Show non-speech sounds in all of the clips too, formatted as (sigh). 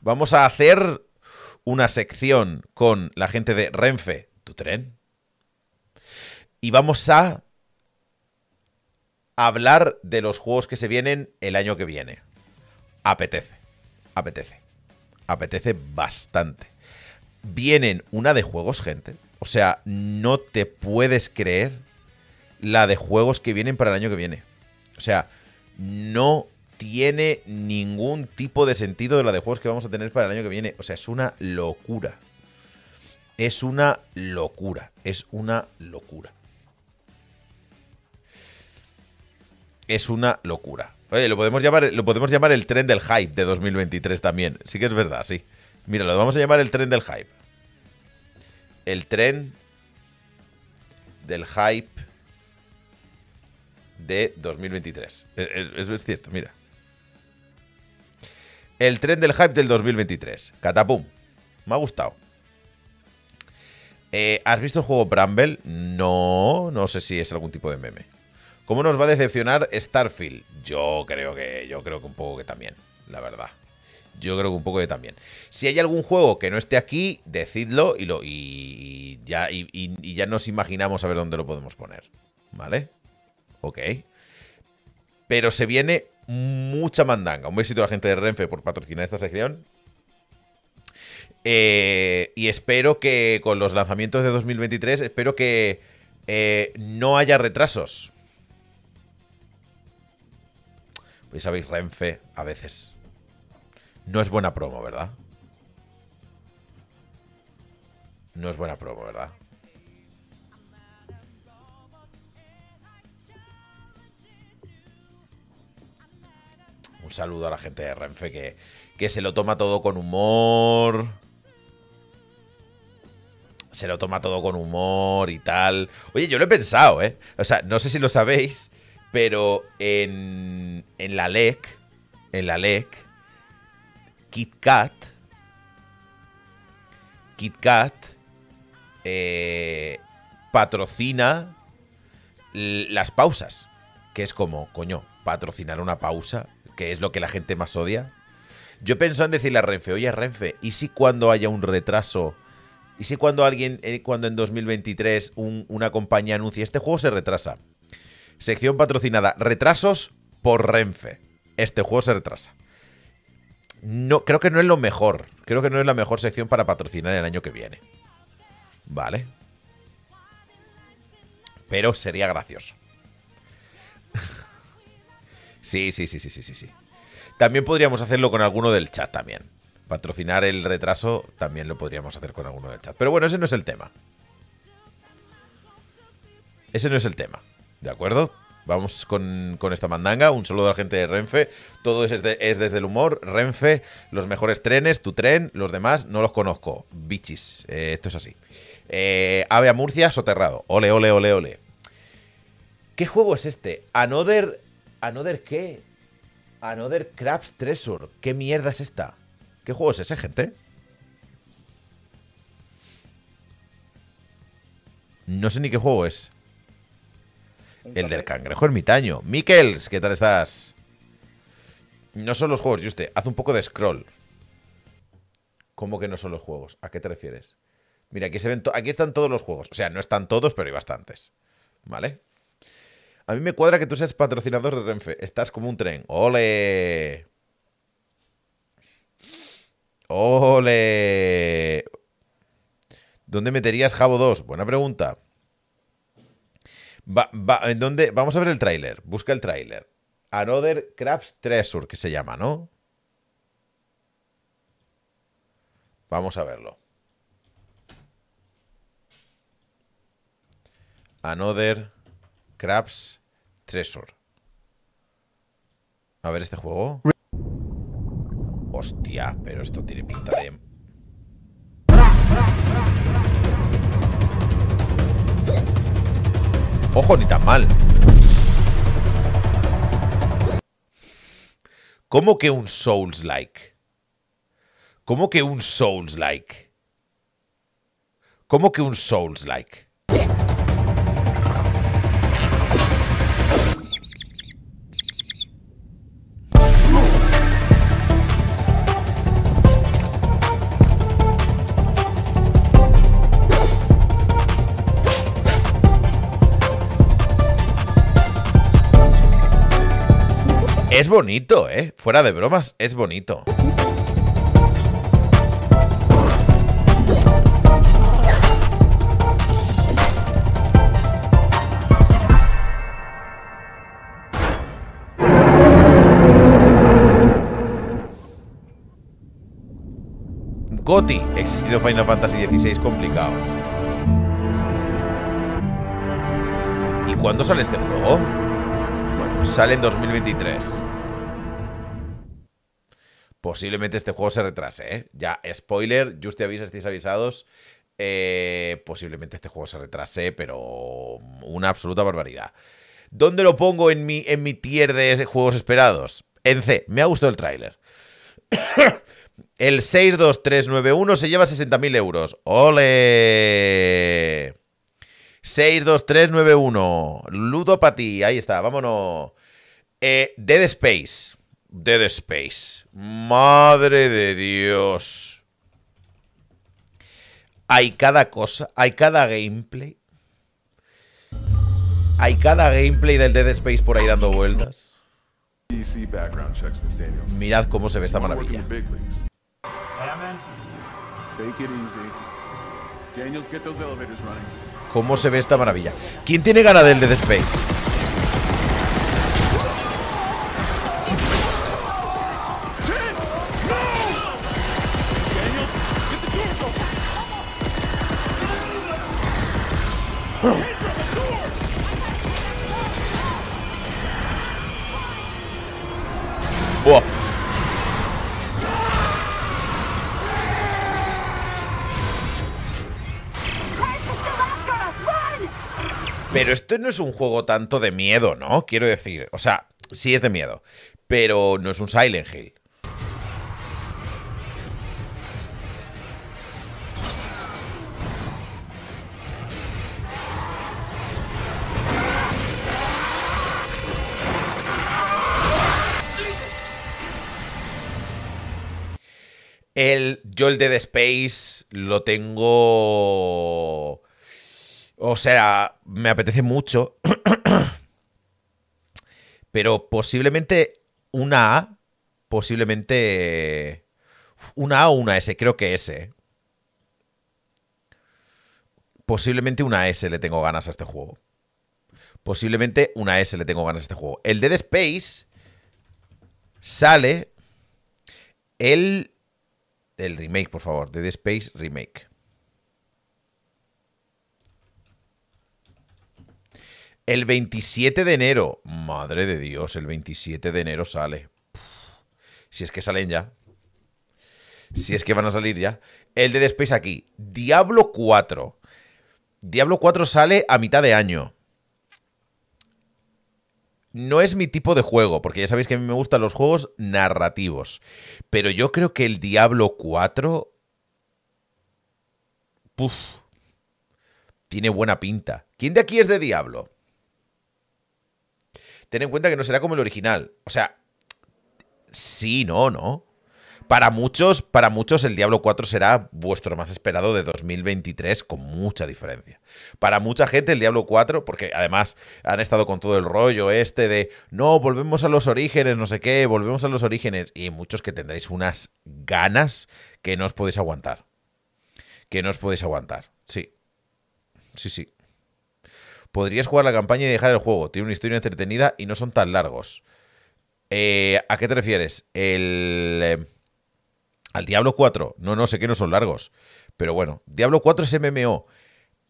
Vamos a hacer una sección con la gente de Renfe, tu tren. Y vamos a hablar de los juegos que se vienen el año que viene. Apetece, apetece, apetece bastante. Vienen una de juegos, gente. O sea, no te puedes creer la de juegos que vienen para el año que viene. O sea, no tiene ningún tipo de sentido de la de juegos que vamos a tener para el año que viene. O sea, es una locura. Es una locura. Es una locura. Es una locura. Oye, lo podemos llamar, lo podemos llamar el tren del hype de 2023 también. Sí que es verdad, sí. Mira, lo vamos a llamar el tren del hype. El tren del hype de 2023. Eso es cierto, mira. El tren del hype del 2023. Catapum. Me ha gustado. Eh, ¿Has visto el juego Bramble? No, no sé si es algún tipo de meme. ¿Cómo nos va a decepcionar Starfield? Yo creo que, yo creo que un poco que también, la verdad. Yo creo que un poco que también. Si hay algún juego que no esté aquí, decidlo y, lo, y, ya, y, y ya nos imaginamos a ver dónde lo podemos poner. ¿Vale? Ok. Pero se viene mucha mandanga. Un besito a la gente de Renfe por patrocinar esta sección. Eh, y espero que con los lanzamientos de 2023, espero que eh, no haya retrasos. Pues sabéis, Renfe a veces no es buena promo, ¿verdad? No es buena promo, ¿verdad? un saludo a la gente de Renfe que, que se lo toma todo con humor. Se lo toma todo con humor y tal. Oye, yo lo he pensado, ¿eh? O sea, no sé si lo sabéis, pero en, la LEC, en la LEC, e KitKat, KitKat eh, patrocina las pausas. Que es como, coño, patrocinar una pausa que es lo que la gente más odia. Yo pensé en decirle a Renfe, oye Renfe, ¿y si cuando haya un retraso? ¿Y si cuando alguien, eh, cuando en 2023 una compañía anuncia, este juego se retrasa? Sección patrocinada, retrasos por Renfe. Este juego se retrasa. No, creo que no es lo mejor. Creo que no es la mejor sección para patrocinar el año que viene. Vale. Pero sería gracioso. Sí, sí, sí, sí, sí, sí, También podríamos hacerlo con alguno del chat también. Patrocinar el retraso también lo podríamos hacer con alguno del chat. Pero bueno, ese no es el tema. Ese no es el tema. ¿De acuerdo? Vamos con, esta mandanga. Un saludo a la gente de Renfe. Todo es, desde el humor. Renfe, los mejores trenes, tu tren, los demás no los conozco. Bichis. Eh, esto es así. Eh, Ave a Murcia, soterrado. Ole, ole, ole, ole. ¿Qué juego es este? Another ¿Another qué? Another Crabs Treasure. ¿Qué mierda es esta? ¿Qué juego es ese, gente? No sé ni qué juego es. El del cangrejo ermitaño. Mikels, ¿qué tal estás? No son los juegos, Juste. Haz un poco de scroll. ¿Cómo que no son los juegos? ¿A qué te refieres? Mira, aquí, se ven aquí están todos los juegos. O sea, no están todos, pero hay bastantes. ¿Vale? A mí me cuadra que tú seas patrocinador de Renfe. Estás como un tren. ¡Ole! ¡Ole! ¿Dónde meterías Jabo 2? Buena pregunta. ¿en dónde? Vamos a ver el tráiler. Busca el tráiler. Another Crafts Treasure, que se llama, ¿no? Vamos a verlo. Another Crabs Treasure. A ver este juego. Hostia, pero esto tiene pinta de... Ojo, ni tan mal. ¿Cómo que un Souls-like? ¿Cómo que un Souls-like? ¿Cómo que un Souls-like? Es bonito, ¿eh? Fuera de bromas, es bonito. Goti, existido Final Fantasy XVI complicado. ¿Y cuándo sale este juego? Bueno, sale en 2023 posiblemente este juego se retrase. ¿eh? Ya, spoiler, just te aviso, estéis avisados. Eh, posiblemente este juego se retrase, pero una absoluta barbaridad. ¿Dónde lo pongo en mi, en mi tier de juegos esperados? En C, me ha gustado el tráiler. (coughs) el 62391 se lleva 60.000 euros. ¡Ole! 62391, ti. ahí está, vámonos. Eh, Dead Space, Dead Space. Madre de Dios. Hay cada cosa, hay cada gameplay. Hay cada gameplay del Dead Space por ahí dando vueltas. Mirad cómo se ve esta maravilla. ¿Cómo se ve esta maravilla? ¿Quién tiene ganas del Dead Space? Pero esto no es un juego tanto de miedo, ¿no? Quiero decir, o sea, sí es de miedo, pero no es un Silent Hill. El, yo el Dead Space lo tengo o sea, me apetece mucho. (clears throat) pero posiblemente una A, posiblemente una A o una S, creo que S. Posiblemente una S le tengo ganas a este juego. Posiblemente una S le tengo ganas a este juego. El Dead Space sale el el remake, por favor, Dead Space remake. El 27 de enero, madre de Dios, el 27 de enero sale. si es que salen ya. Si es que van a salir ya. El de Space aquí. Diablo 4. Diablo 4 sale a mitad de año. No es mi tipo de juego, porque ya sabéis que a mí me gustan los juegos narrativos. Pero yo creo que el Diablo 4... Tiene buena pinta. ¿Quién de aquí es de Diablo? ten en cuenta que no será como el original. O sea, sí, no, no. Para muchos, para muchos el Diablo 4 será vuestro más esperado de 2023 con mucha diferencia. Para mucha gente el Diablo 4, porque además han estado con todo el rollo este de no, volvemos a los orígenes, no sé qué, volvemos a los orígenes y muchos que tendréis unas ganas que no os podéis aguantar. Que no os podéis aguantar. Sí. Sí, sí. Podrías jugar la campaña y dejar el juego. Tiene una historia entretenida y no son tan largos. Eh, ¿A qué te refieres? El, eh, al Diablo 4. No, no, sé que no son largos. Pero bueno, Diablo 4 es MMO.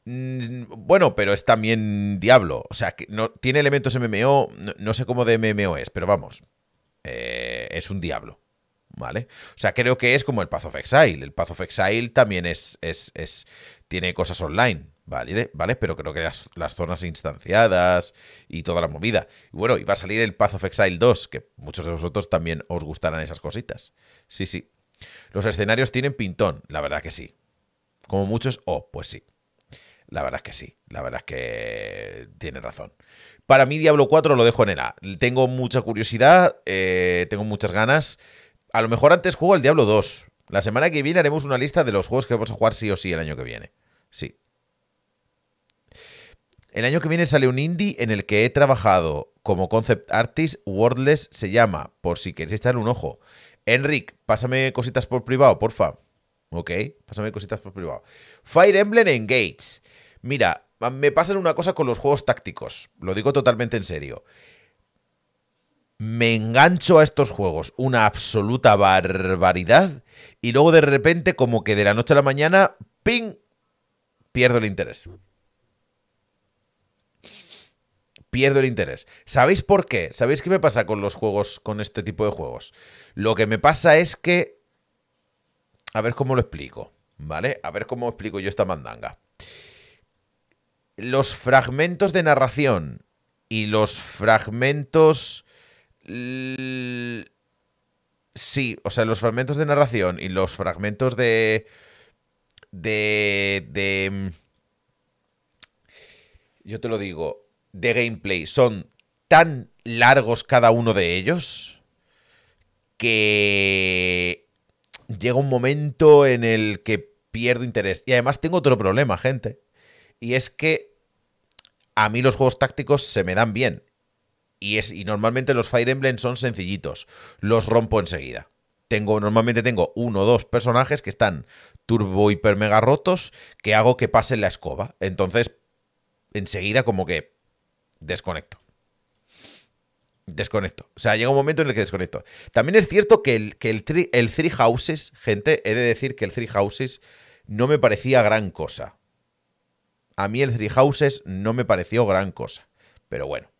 bueno, pero es también Diablo. O sea, que no, tiene elementos MMO. No, sé cómo de MMO es, pero vamos. Eh, es un Diablo. ¿Vale? O sea, creo que es como el Path of Exile. El Path of Exile también es, es, es tiene cosas online. Vale, ¿vale? Pero creo que las, zonas instanciadas y toda la movida. Y bueno, y va a salir el Path of Exile 2, que muchos de vosotros también os gustarán esas cositas. Sí, sí. Los escenarios tienen pintón, la verdad que sí. Como muchos, oh, pues sí. La verdad es que sí, la verdad es que tiene razón. Para mí Diablo 4 lo dejo en el A. Tengo mucha curiosidad, eh, tengo muchas ganas. A lo mejor antes juego el Diablo 2. La semana que viene haremos una lista de los juegos que vamos a jugar sí o sí el año que viene. Sí, el año que viene sale un indie en el que he trabajado como concept artist. Wordless se llama, por si queréis echarle un ojo. Enric, pásame cositas por privado, porfa. Ok, pásame cositas por privado. Fire Emblem Engage. Mira, me pasan una cosa con los juegos tácticos. Lo digo totalmente en serio. Me engancho a estos juegos, una absoluta barbaridad, y luego de repente, como que de la noche a la mañana, ¡ping! Pierdo el interés pierdo el interés. ¿Sabéis por qué? ¿Sabéis qué me pasa con los juegos, con este tipo de juegos? Lo que me pasa es que... A ver cómo lo explico, ¿vale? A ver cómo explico yo esta mandanga. Los fragmentos de narración y los fragmentos... Sí, o sea, los fragmentos de narración y los fragmentos de... De... De... Mm, yo te lo digo, de gameplay son tan largos cada uno de ellos que llega un momento en el que pierdo interés. Y además tengo otro problema, gente. Y es que a mí los juegos tácticos se me dan bien. Y, es, y normalmente los Fire Emblem son sencillitos. Los rompo enseguida. Tengo, normalmente tengo uno o dos personajes que están turbo hiper mega rotos que hago que pasen la escoba. Entonces, enseguida como que desconecto. Desconecto. O sea, llega un momento en el que desconecto. También es cierto que el, que el, Three Houses, gente, he de decir que el Three Houses no me parecía gran cosa. A mí el Three Houses no me pareció gran cosa. Pero bueno.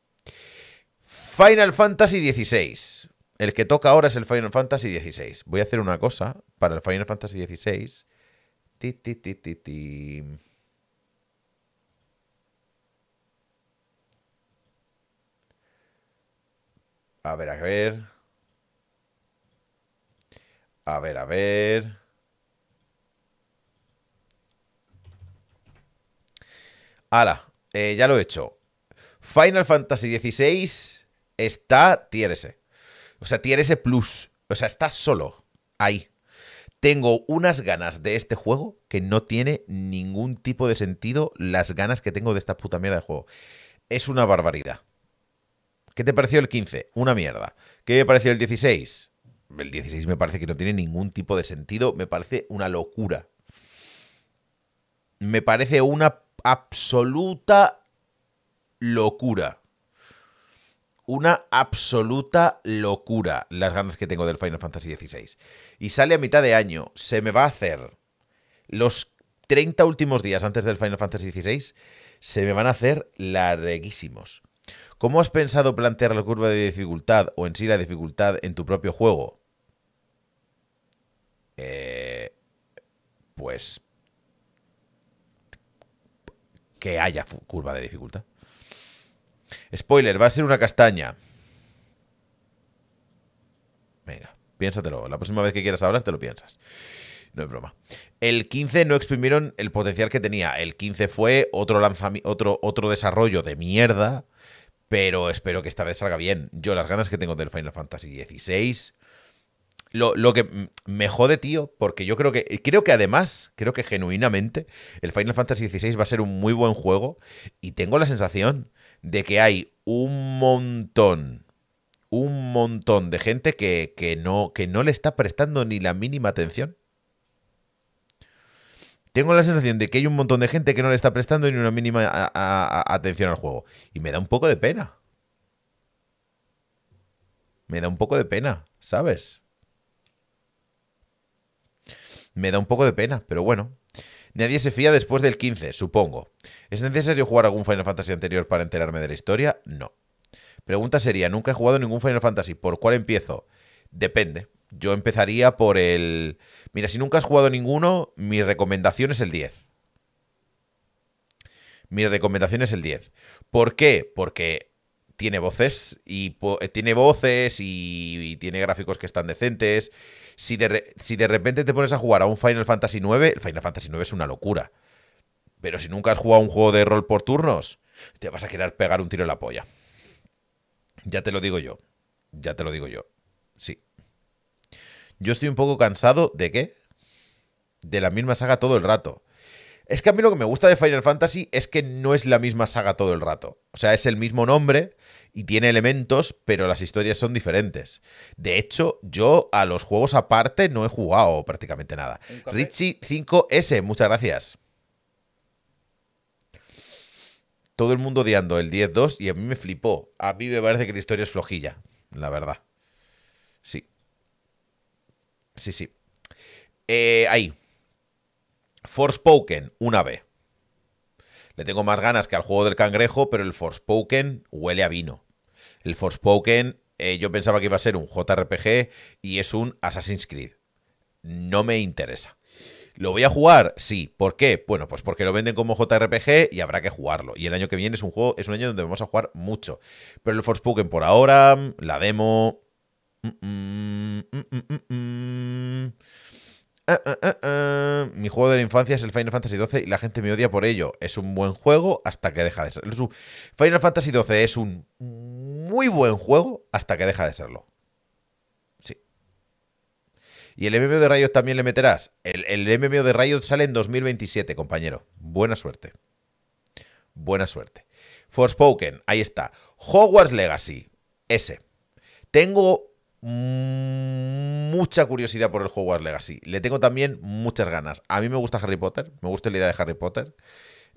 Final Fantasy XVI. El que toca ahora es el Final Fantasy XVI. Voy a hacer una cosa para el Final Fantasy XVI. Ti, ti, ti, ti, ti. A ver, a ver. A ver, a ver. Ahora, eh, ya lo he hecho. Final Fantasy XVI está tier O sea, tier Plus. O sea, está solo. Ahí. Tengo unas ganas de este juego que no tiene ningún tipo de sentido las ganas que tengo de esta puta mierda de juego. Es una barbaridad. ¿Qué te pareció el 15? Una mierda. ¿Qué me pareció el 16? El 16 me parece que no tiene ningún tipo de sentido, me parece una locura. Me parece una absoluta locura. Una absoluta locura las ganas que tengo del Final Fantasy XVI. Y sale a mitad de año, se me va a hacer los 30 últimos días antes del Final Fantasy XVI, se me van a hacer larguísimos. ¿Cómo has pensado plantear la curva de dificultad o en sí la dificultad en tu propio juego? Eh, pues que haya curva de dificultad. Spoiler, va a ser una castaña. Venga, piénsatelo. La próxima vez que quieras hablar, te lo piensas. No es broma. El 15 no exprimieron el potencial que tenía. El 15 fue otro, otro desarrollo de mierda pero espero que esta vez salga bien. Yo las ganas que tengo del Final Fantasy XVI... Lo, lo, que me jode, tío, porque yo creo que, creo que además, creo que genuinamente, el Final Fantasy XVI va a ser un muy buen juego y tengo la sensación de que hay un montón, un montón de gente que, que no, que no le está prestando ni la mínima atención tengo la sensación de que hay un montón de gente que no le está prestando ni una mínima atención al juego. Y me da un poco de pena. Me da un poco de pena, ¿sabes? Me da un poco de pena, pero bueno. Nadie se fía después del 15, supongo. ¿Es necesario jugar algún Final Fantasy anterior para enterarme de la historia? No. Pregunta sería, nunca he jugado ningún Final Fantasy, ¿por cuál empiezo? Depende. Yo empezaría por el... Mira, si nunca has jugado ninguno, mi recomendación es el 10. Mi recomendación es el 10. ¿Por qué? Porque tiene voces y eh, tiene voces y, tiene gráficos que están decentes. Si de, repente te pones a jugar a un Final Fantasy IX, el Final Fantasy IX es una locura. Pero si nunca has jugado un juego de rol por turnos, te vas a querer pegar un tiro en la polla. Ya te lo digo yo. Ya te lo digo yo. Sí yo estoy un poco cansado de qué? De la misma saga todo el rato. Es que a mí lo que me gusta de Final Fantasy es que no es la misma saga todo el rato. O sea, es el mismo nombre y tiene elementos, pero las historias son diferentes. De hecho, yo a los juegos aparte no he jugado prácticamente nada. Richie 5S, muchas gracias. Todo el mundo odiando el 10-2 y a mí me flipó. A mí me parece que la historia es flojilla, la verdad. Sí, sí. Eh, ahí. Forspoken, una B. Le tengo más ganas que al juego del cangrejo, pero el Forspoken huele a vino. El Forspoken, eh, yo pensaba que iba a ser un JRPG y es un Assassin's Creed. No me interesa. ¿Lo voy a jugar? Sí. ¿Por qué? Bueno, pues porque lo venden como JRPG y habrá que jugarlo. Y el año que viene es un juego, es un año donde vamos a jugar mucho. Pero el Forspoken por ahora, la demo, mi juego de la infancia es el Final Fantasy XII y la gente me odia por ello. Es un buen juego hasta que deja de serlo. Final Fantasy XII es un muy buen juego hasta que deja de serlo. Sí. ¿Y el MMO de Riot también le meterás? El, el MMO de Riot sale en 2027, compañero. Buena suerte. Buena suerte. Forspoken, ahí está. Hogwarts Legacy, ese. Tengo mucha curiosidad por el Hogwarts Legacy. Le tengo también muchas ganas. A mí me gusta Harry Potter, me gusta la idea de Harry Potter.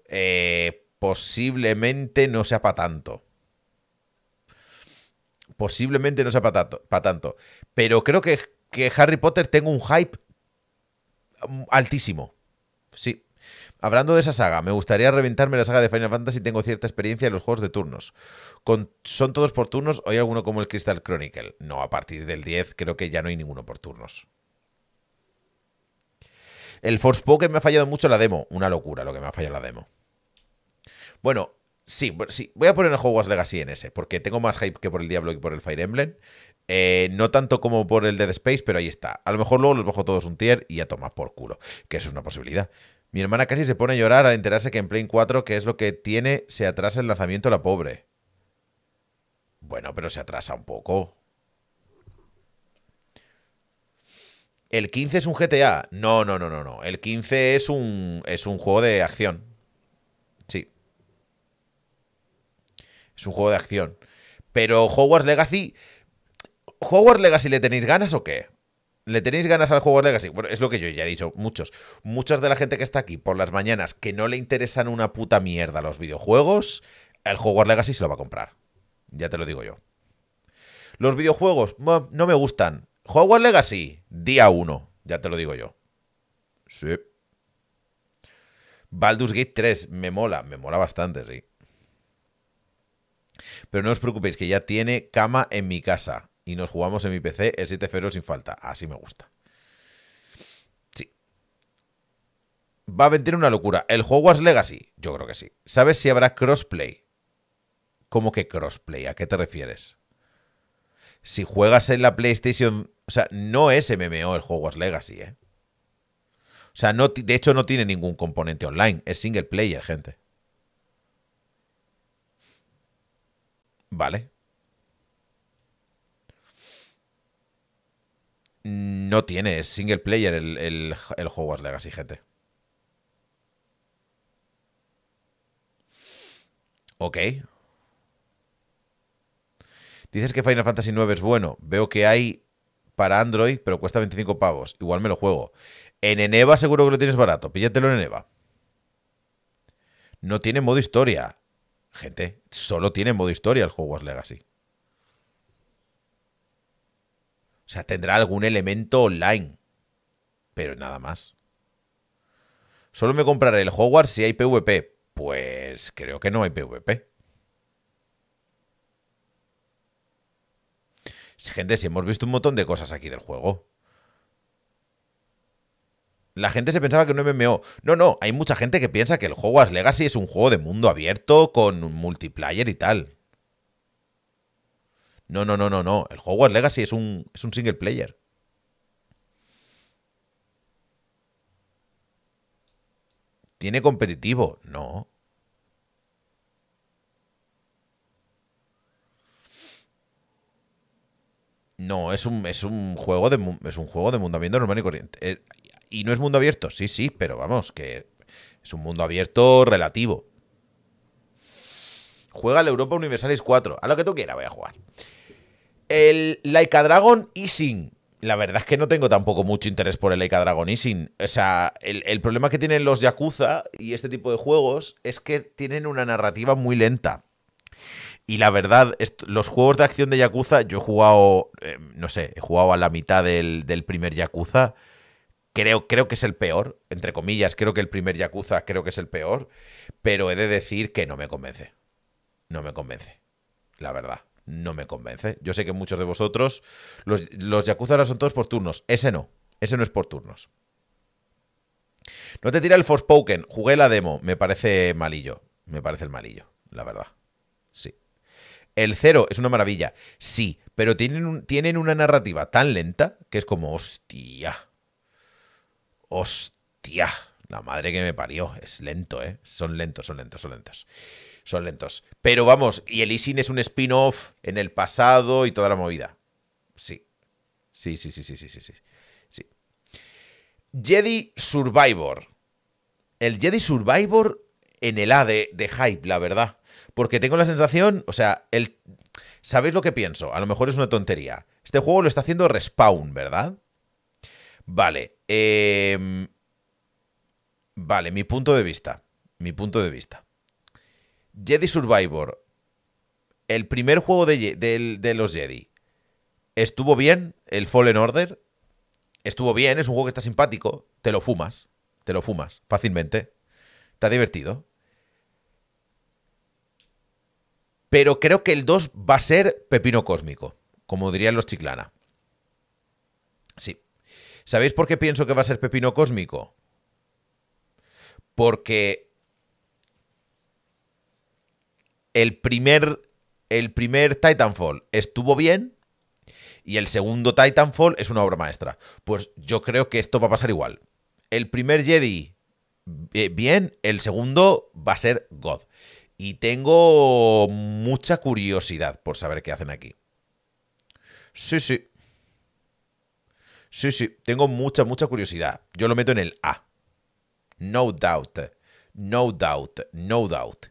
Eh, posiblemente no sea para tanto. Posiblemente no sea para tanto, pa tanto, Pero creo que, que Harry Potter Tengo un hype mm, altísimo. Sí, Hablando de esa saga, me gustaría reventarme la saga de Final Fantasy, tengo cierta experiencia en los juegos de turnos. ¿Son todos por turnos o hay alguno como el Crystal Chronicle? No, a partir del 10 creo que ya no hay ninguno por turnos. El Force Poker me ha fallado mucho la demo. Una locura lo que me ha fallado la demo. Bueno, sí, sí voy a poner el Hogwarts Legacy en ese, porque tengo más hype que por el Diablo y por el Fire Emblem. Eh, no tanto como por el Dead Space, pero ahí está. A lo mejor luego los bajo todos un tier y ya tomas por culo, que eso es una posibilidad. Mi hermana casi se pone a llorar al enterarse que en Plane 4, que es lo que tiene, se atrasa el lanzamiento la pobre. Bueno, pero se atrasa un poco. El 15 es un GTA. No, no, no, no, no. El 15 es un es un juego de acción. Sí. Es un juego de acción. Pero Hogwarts Legacy ¿Hogwarts Legacy le tenéis ganas o qué? ¿Le tenéis ganas al juego Legacy? Bueno, es lo que yo ya he dicho, muchos. Muchos de la gente que está aquí por las mañanas que no le interesan una puta mierda los videojuegos, el Hogwarts Legacy se lo va a comprar. Ya te lo digo yo. Los videojuegos no me gustan. Hogwarts Legacy, día 1. Ya te lo digo yo. Sí. Baldur's Gate 3, me mola, me mola bastante, sí. Pero no os preocupéis, que ya tiene cama en mi casa y nos jugamos en mi PC el 7 de febrero sin falta. Así me gusta. Sí. Va a venir una locura. ¿El Hogwarts Legacy? Yo creo que sí. ¿Sabes si habrá crossplay? ¿Cómo que crossplay? ¿A qué te refieres? Si juegas en la PlayStation... O sea, no es MMO el Hogwarts Legacy, ¿eh? O sea, no, de hecho no tiene ningún componente online. Es single player, gente. Vale. no tiene single player el, juego el Hogwarts Legacy, gente. Ok. Dices que Final Fantasy IX es bueno. Veo que hay para Android, pero cuesta 25 pavos. Igual me lo juego. En Eneva seguro que lo tienes barato. Píllatelo en Eneva. No tiene modo historia. Gente, solo tiene modo historia el juego Hogwarts Legacy. O sea, tendrá algún elemento online, pero nada más. Solo me compraré el Hogwarts si hay PvP. Pues creo que no hay PvP. Gente, si hemos visto un montón de cosas aquí del juego. La gente se pensaba que un MMO. No, no, hay mucha gente que piensa que el Hogwarts Legacy es un juego de mundo abierto con multiplayer y tal. No, no, no, no, no. El Hogwarts Legacy es un, es un single player. ¿Tiene competitivo? No. No, es un, es un juego de es un juego de mundo abierto normal y corriente. Eh, y no es mundo abierto, sí, sí, pero vamos, que es un mundo abierto relativo. Juega la Europa Universalis 4. A lo que tú quieras voy a jugar. El Laika Dragon Ising. La verdad es que no tengo tampoco mucho interés por el Laika Dragon Ising. O sea, el, problema que tienen los Yakuza y este tipo de juegos es que tienen una narrativa muy lenta. Y la verdad, los juegos de acción de Yakuza, yo he jugado, eh, no sé, he jugado a la mitad del, primer Yakuza. Creo, creo que es el peor, entre comillas, creo que el primer Yakuza creo que es el peor, pero he de decir que no me convence. No me convence, la verdad no me convence. Yo sé que muchos de vosotros, los, Yakuza ahora son todos por turnos. Ese no, ese no es por turnos. No te tira el Forspoken. Jugué la demo. Me parece malillo. Me parece el malillo, la verdad. Sí. El cero es una maravilla. Sí, pero tienen, tienen una narrativa tan lenta que es como, hostia. Hostia. La madre que me parió. Es lento, ¿eh? Son lentos, son lentos, son lentos son lentos. Pero vamos, y el Isin es un spin-off en el pasado y toda la movida. Sí. Sí, sí, sí, sí, sí, sí, sí. Jedi Survivor. El Jedi Survivor en el A de, hype, la verdad. Porque tengo la sensación, o sea, el, ¿sabéis lo que pienso? A lo mejor es una tontería. Este juego lo está haciendo Respawn, ¿verdad? Vale. Em, vale, mi punto de vista. Mi punto de vista. Jedi Survivor, el primer juego de, los Jedi, estuvo bien, el Fallen Order, estuvo bien, es un juego que está simpático, te lo fumas, te lo fumas fácilmente, está divertido. Pero creo que el 2 va a ser pepino cósmico, como dirían los chiclana. Sí. ¿Sabéis por qué pienso que va a ser pepino cósmico? Porque el primer, el primer Titanfall estuvo bien y el segundo Titanfall es una obra maestra. Pues yo creo que esto va a pasar igual. El primer Jedi, eh, bien, el segundo va a ser God. Y tengo mucha curiosidad por saber qué hacen aquí. Sí, sí. Sí, sí, tengo mucha, mucha curiosidad. Yo lo meto en el A. No doubt. No doubt. No doubt.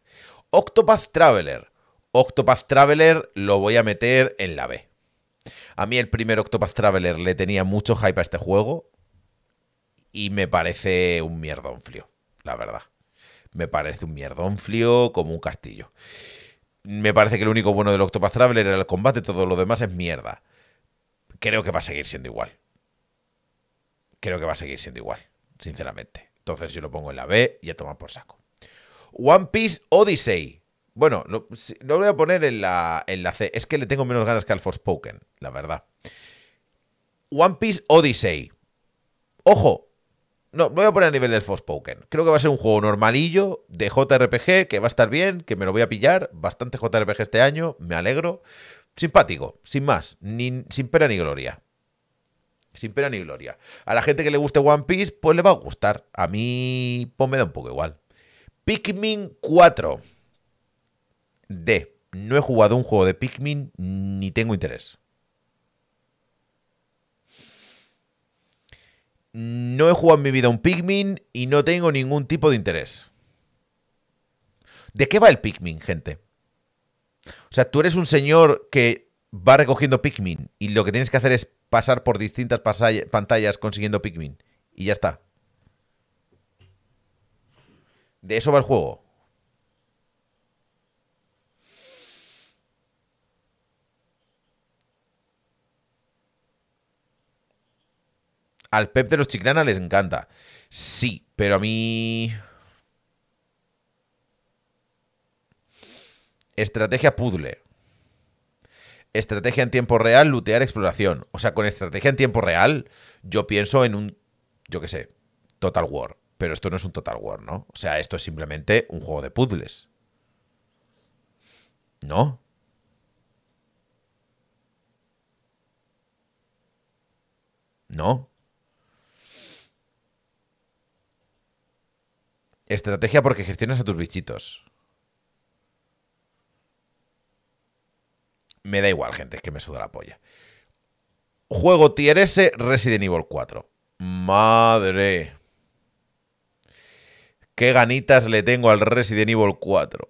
Octopath Traveler. Octopath Traveler lo voy a meter en la B. A mí el primer Octopath Traveler le tenía mucho hype a este juego y me parece un frío la verdad. Me parece un frío como un castillo. Me parece que lo único bueno del Octopath Traveler era el combate, todo lo demás es mierda. Creo que va a seguir siendo igual. Creo que va a seguir siendo igual, sinceramente. Entonces yo lo pongo en la B y a tomar por saco. One Piece Odyssey. Bueno, no, lo voy a poner en la, C. Es que le tengo menos ganas que al Forspoken, la verdad. One Piece Odyssey. Ojo. No, lo voy a poner a nivel del Forspoken. Creo que va a ser un juego normalillo de JRPG, que va a estar bien, que me lo voy a pillar. Bastante JRPG este año, me alegro. Simpático, sin más, sin pena ni gloria. Sin pena ni gloria. A la gente que le guste One Piece, pues le va a gustar. A mí, pues me da un poco igual. Pikmin 4. D. No he jugado un juego de Pikmin ni tengo interés. No he jugado en mi vida un Pikmin y no tengo ningún tipo de interés. ¿De qué va el Pikmin, gente? O sea, tú eres un señor que va recogiendo Pikmin y lo que tienes que hacer es pasar por distintas pantallas consiguiendo Pikmin. Y ya está. De eso va el juego. Al Pep de los Chiclana les encanta. Sí, pero a mí... Estrategia puzzle. Estrategia en tiempo real, lootear, exploración. O sea, con estrategia en tiempo real, yo pienso en un, yo qué sé, Total War pero esto no es un Total War, ¿no? O sea, esto es simplemente un juego de puzzles. ¿No? ¿No? Estrategia porque gestionas a tus bichitos. Me da igual, gente, es que me suda la polla. Juego tier S Resident Evil 4. Madre. Qué ganitas le tengo al Resident Evil 4.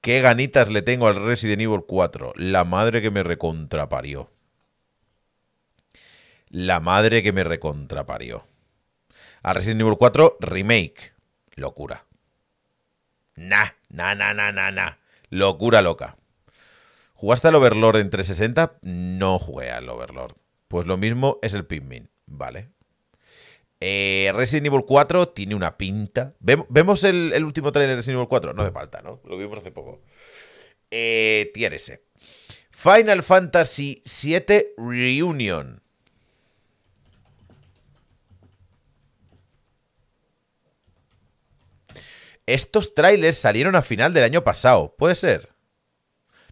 Qué ganitas le tengo al Resident Evil 4. La madre que me recontraparió. La madre que me recontraparió. Al Resident Evil 4 remake. Locura. Na na na na na na, Locura loca. ¿Jugaste al Overlord en 360? No jugué al Overlord. Pues lo mismo es el Pikmin. Vale, eh, Resident Evil 4 tiene una pinta. ¿Vemos el, último trailer de Resident Evil 4? No hace falta, ¿no? Lo vimos hace poco. Eh, Final Fantasy VII Reunion. Estos trailers salieron a final del año pasado, ¿puede ser?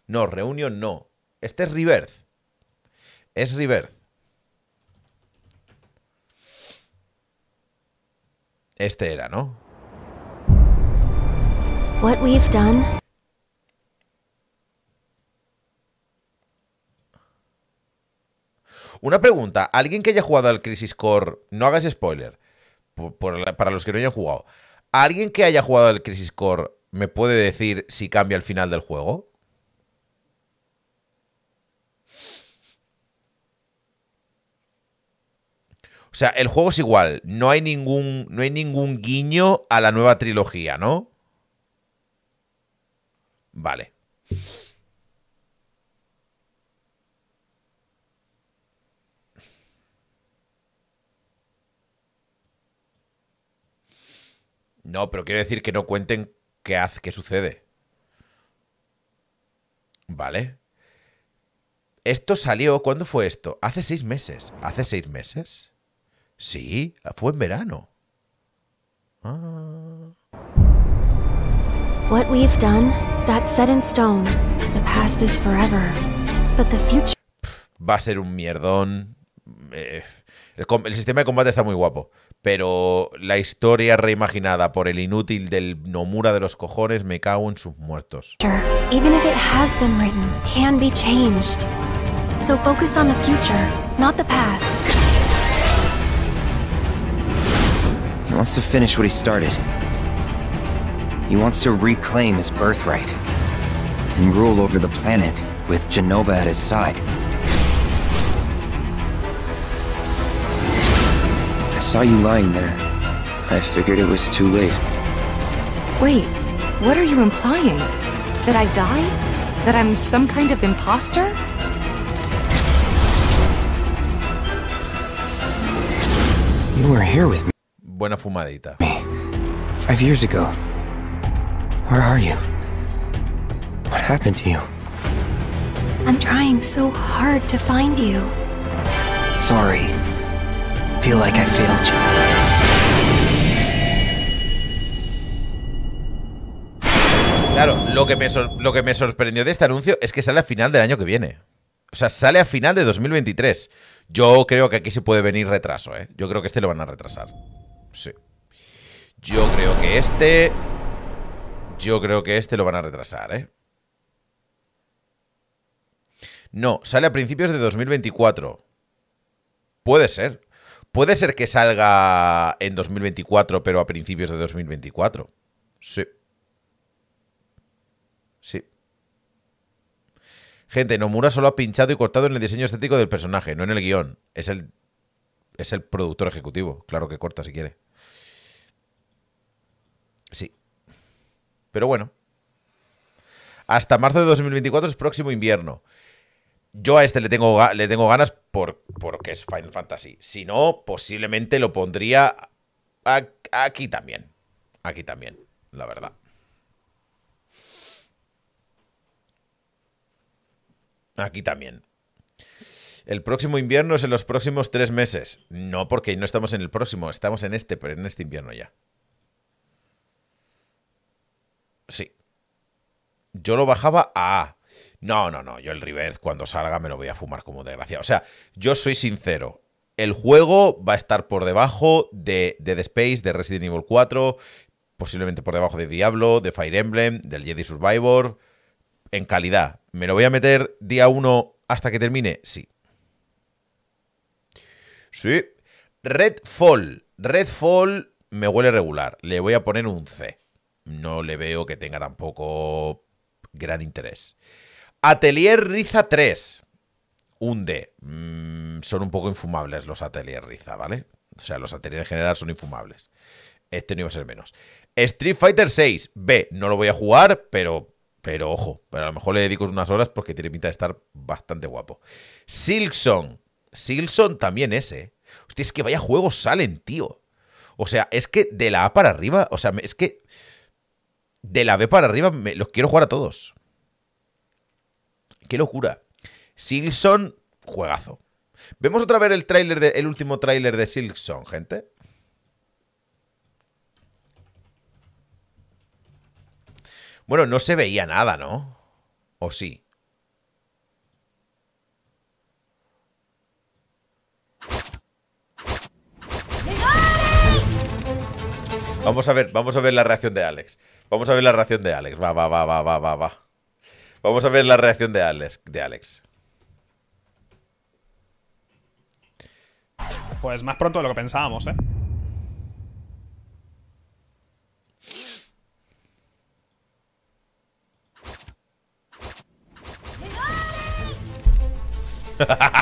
No, Reunion no. Este es Rebirth. Es Rebirth. Este era, ¿no? What done. Una pregunta. Alguien que haya jugado al Crisis Core, no hagas spoiler, para los que no hayan jugado. ¿Alguien que haya jugado al Crisis Core me puede decir si cambia el final del juego? O sea, el juego es igual, no hay ningún, no hay ningún guiño a la nueva trilogía, ¿no? Vale. No, pero quiero decir que no cuenten qué hace, qué sucede. Vale. Esto salió, ¿cuándo fue esto? Hace seis meses. ¿Hace seis meses? Sí, fue en verano. Ah. What we've done, that's set in stone. The past is forever, but the future. Va a ser un mierdón. Eh, el, el sistema de combate está muy guapo, pero la historia reimaginada por el inútil del Nomura de los cojones me cago en sus muertos. Even if it has been written, can be changed. So focus on the future, not the past. He wants to finish what he started. He wants to reclaim his birthright and rule over the planet with Genova at his side. I saw you lying there. I figured it was too late. Wait, what are you implying? That I died? That I'm some kind of imposter? You were here with me. buena fumadita. years ago. Where are you? What happened to you? I'm trying so hard to find you. Sorry. Feel like I failed you. Claro, lo que, me lo que me sorprendió de este anuncio es que sale a final del año que viene. O sea, sale a final de 2023. Yo creo que aquí se puede venir retraso, ¿eh? Yo creo que este lo van a retrasar. Sí. Yo creo que este... Yo creo que este lo van a retrasar, ¿eh? No, sale a principios de 2024. Puede ser. Puede ser que salga en 2024, pero a principios de 2024. Sí. Sí. Gente, Nomura solo ha pinchado y cortado en el diseño estético del personaje, no en el guión. Es el, es el productor ejecutivo. Claro que corta si quiere. Pero bueno. Hasta marzo de 2024 es próximo invierno. Yo a este le tengo, le tengo ganas por, porque es Final Fantasy. Si no, posiblemente lo pondría aquí también. Aquí también, la verdad. Aquí también. El próximo invierno es en los próximos tres meses. No, porque no estamos en el próximo, estamos en este, pero en este invierno ya. Sí. Yo lo bajaba a No, no, no. Yo el reverse cuando salga me lo voy a fumar como desgraciado, O sea, yo soy sincero. El juego va a estar por debajo de The Space, de Resident Evil 4, posiblemente por debajo de Diablo, de Fire Emblem, del Jedi Survivor. En calidad. ¿Me lo voy a meter día 1 hasta que termine? Sí. Sí. Redfall. Redfall me huele regular. Le voy a poner un C no le veo que tenga tampoco gran interés. Atelier Riza 3. Un D. son un poco infumables los Atelier Riza, ¿vale? O sea, los Atelier en general son infumables. Este no iba a ser menos. Street Fighter 6. B. No lo voy a jugar, pero pero ojo, pero a lo mejor le dedico unas horas porque tiene pinta de estar bastante guapo. Silkson. Silkson también ese. Hostia, es que vaya juegos salen, tío. O sea, es que de la A para arriba, o sea, es que de la B para arriba me, los quiero jugar a todos. Qué locura. Silson, juegazo. Vemos otra vez el tráiler último tráiler de Silson, gente. Bueno, no se veía nada, ¿no? ¿O sí? Vamos a ver, vamos a ver la reacción de Alex. Vamos a ver la reacción de Alex. Va, va, va, va, va, va, va. Vamos a ver la reacción de Alex. De Alex. Pues más pronto de lo que pensábamos, ¿eh?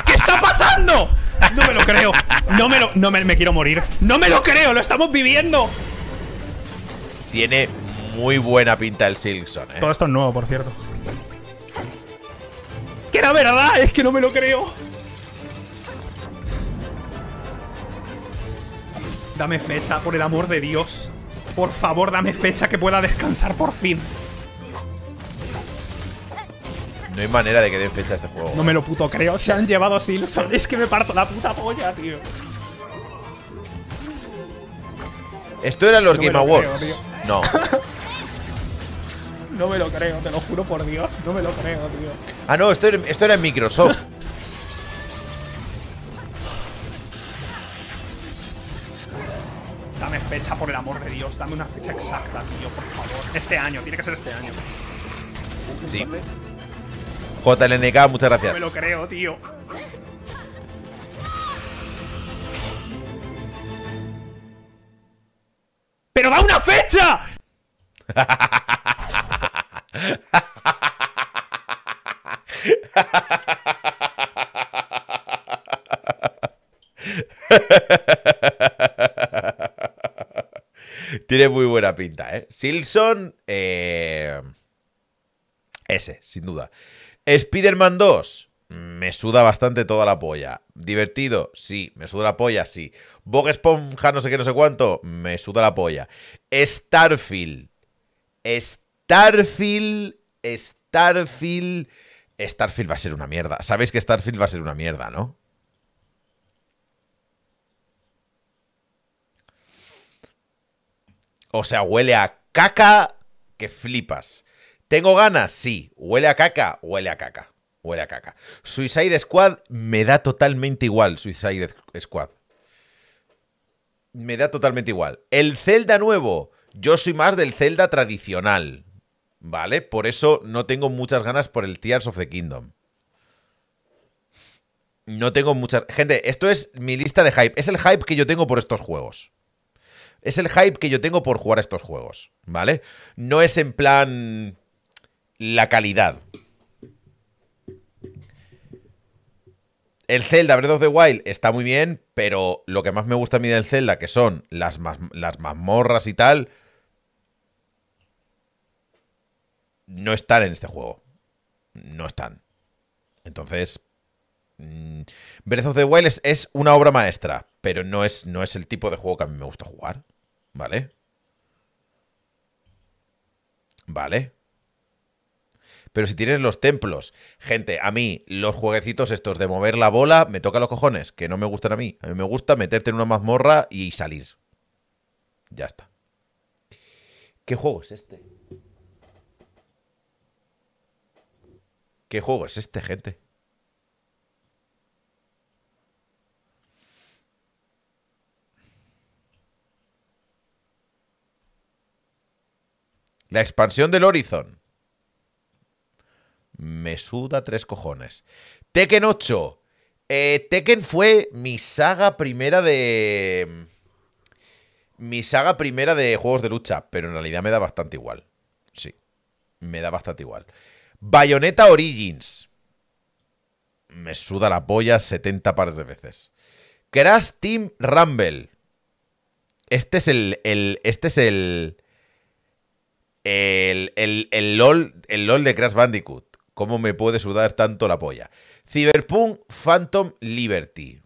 ¿Qué está pasando? No me lo creo. No me lo. No me, me quiero morir. No me lo creo. Lo estamos viviendo. Tiene muy buena pinta el Silkson, ¿eh? Todo esto es nuevo, por cierto. ¡Que era verdad! ¡Es que no me lo creo! Dame fecha, por el amor de Dios. Por favor, dame fecha que pueda descansar por fin. No hay manera de que den fecha a este juego. No me eh. lo puto creo. Se han llevado a Silson. Es que me parto la puta polla, tío. Esto eran los Game Awards. no. (laughs) No me lo creo, te lo juro por Dios. No me lo creo, tío. Ah, no, esto, era en Microsoft. dame fecha, por el amor de Dios. Dame una fecha exacta, tío, por favor. Este año, tiene que ser este año. Sí. JLNK, muchas gracias. No me lo creo, tío. ¡Pero da una fecha! (laughs) Tiene muy buena pinta, ¿eh? Silson, eh... ese, sin duda. Spider-Man 2, me suda bastante toda la polla. Divertido, sí, me suda la polla, sí. Bob Esponja, no sé qué, no sé cuánto, me suda la polla. Starfield, Starfield Starfield, Starfield, Starfield va a ser una mierda. Sabéis que Starfield va a ser una mierda, ¿no? O sea, huele a caca que flipas. ¿Tengo ganas? Sí. ¿Huele a caca? Huele a caca. Huele a caca. Suicide Squad me da totalmente igual. Suicide Squad. Me da totalmente igual. El Zelda nuevo. Yo soy más del Zelda tradicional. ¿vale? Por eso no tengo muchas ganas por el Tears of the Kingdom. No tengo muchas... Gente, esto es mi lista de hype. Es el hype que yo tengo por estos juegos. Es el hype que yo tengo por jugar estos juegos, ¿vale? No es en plan la calidad. El Zelda Breath of the Wild está muy bien, pero lo que más me gusta a mí del Zelda, que son las, las mazmorras y tal, no están en este juego. No están. Entonces, mm, Breath of the Wild es, una obra maestra, pero no es, no es el tipo de juego que a mí me gusta jugar. ¿Vale? ¿Vale? Pero si tienes los templos, gente, a mí los jueguecitos estos de mover la bola me toca los cojones, que no me gustan a mí. A mí me gusta meterte en una mazmorra y salir. Ya está. ¿Qué juego es este? ¿Qué juego es este, gente? La expansión del Horizon. Me suda tres cojones. Tekken 8. Eh, Tekken fue mi saga primera de... Mm, mi saga primera de juegos de lucha, pero en realidad me da bastante igual. Sí, me da bastante igual. Bayonetta Origins. Me suda la polla 70 pares de veces. Crash Team Rumble. Este es el. el este es el el, el. el, LOL, el LOL de Crash Bandicoot. ¿Cómo me puede sudar tanto la polla? Cyberpunk Phantom Liberty.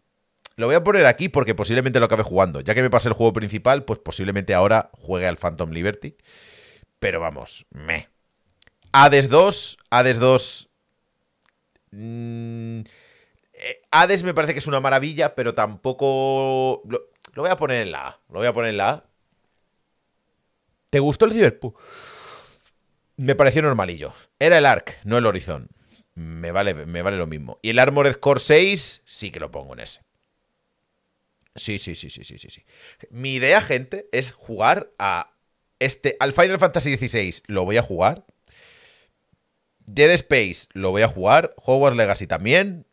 Lo voy a poner aquí porque posiblemente lo acabe jugando. Ya que me pase el juego principal, pues posiblemente ahora juegue al Phantom Liberty. Pero vamos, me. Hades 2, Hades 2... Mm, eh, Hades me parece que es una maravilla, pero tampoco... Lo, voy a poner en la A, lo voy a poner en la ¿Te gustó el Cyberpunk? Me pareció normalillo. Era el Arc, no el Horizon. Me vale, me vale lo mismo. Y el Armored Core 6 sí que lo pongo en ese. Sí, sí, sí, sí, sí, sí. Mi idea, gente, es jugar a este... Al Final Fantasy XVI lo voy a jugar Dead Space lo voy a jugar, Hogwarts Legacy también,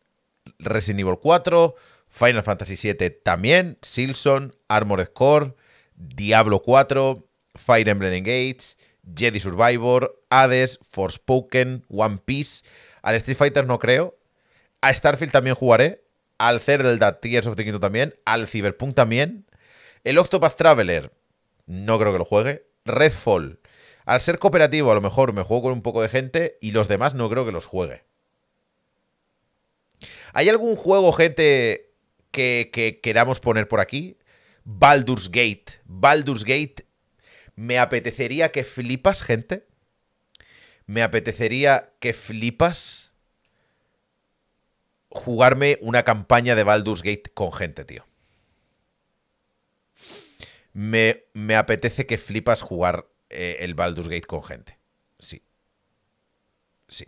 Resident Evil 4, Final Fantasy VII también, Silson, Armored Core, Diablo 4, Fire Emblem Engage, Jedi Survivor, Hades, Forspoken, One Piece. Al Street Fighter no creo. A Starfield también jugaré. Al Zelda Tears of the Kingdom también. Al Cyberpunk también. El Octopath Traveler no creo que lo juegue. Redfall al ser cooperativo, a lo mejor me juego con un poco de gente y los demás no creo que los juegue. ¿Hay algún juego, gente, que, queramos poner por aquí? Baldur's Gate. Baldur's Gate. Me apetecería que flipas, gente. Me apetecería que flipas jugarme una campaña de Baldur's Gate con gente, tío. Me, me apetece que flipas jugar eh, el Baldur's Gate con gente. Sí. Sí.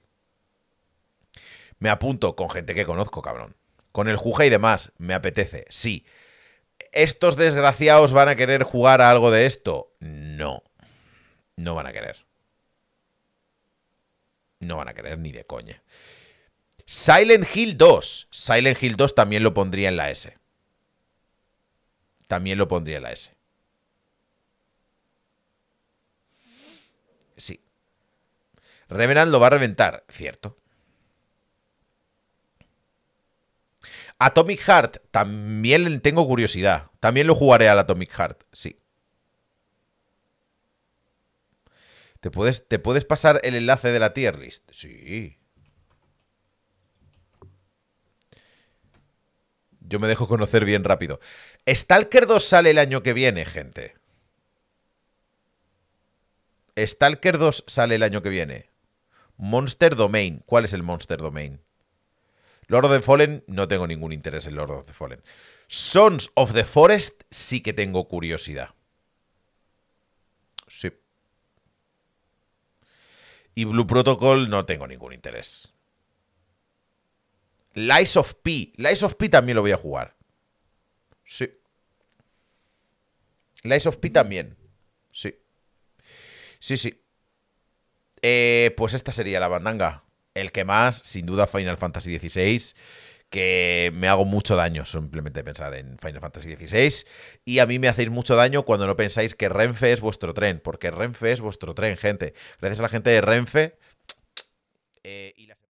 Me apunto con gente que conozco, cabrón. Con el Juja y demás, me apetece. Sí. ¿Estos desgraciados van a querer jugar a algo de esto? No. No van a querer. No van a querer ni de coña. Silent Hill 2. Silent Hill 2 también lo pondría en la S. También lo pondría en la S. Sí. Revenant lo va a reventar, cierto. Atomic Heart, también tengo curiosidad. También lo jugaré al Atomic Heart, sí. ¿Te puedes, ¿Te puedes pasar el enlace de la tier list? Sí. Yo me dejo conocer bien rápido. Stalker 2 sale el año que viene, gente. Stalker 2 sale el año que viene. Monster Domain. ¿Cuál es el Monster Domain? Lord of the Fallen, no tengo ningún interés en Lord of the Fallen. Sons of the Forest sí que tengo curiosidad. Sí. Y Blue Protocol no tengo ningún interés. Lies of P. Lies of P también lo voy a jugar. Sí. Lies of P también. Sí, sí. Eh, pues esta sería la bandanga. El que más, sin duda, Final Fantasy XVI. Que me hago mucho daño simplemente pensar en Final Fantasy XVI. Y a mí me hacéis mucho daño cuando no pensáis que Renfe es vuestro tren. Porque Renfe es vuestro tren, gente. Gracias a la gente de Renfe. Eh,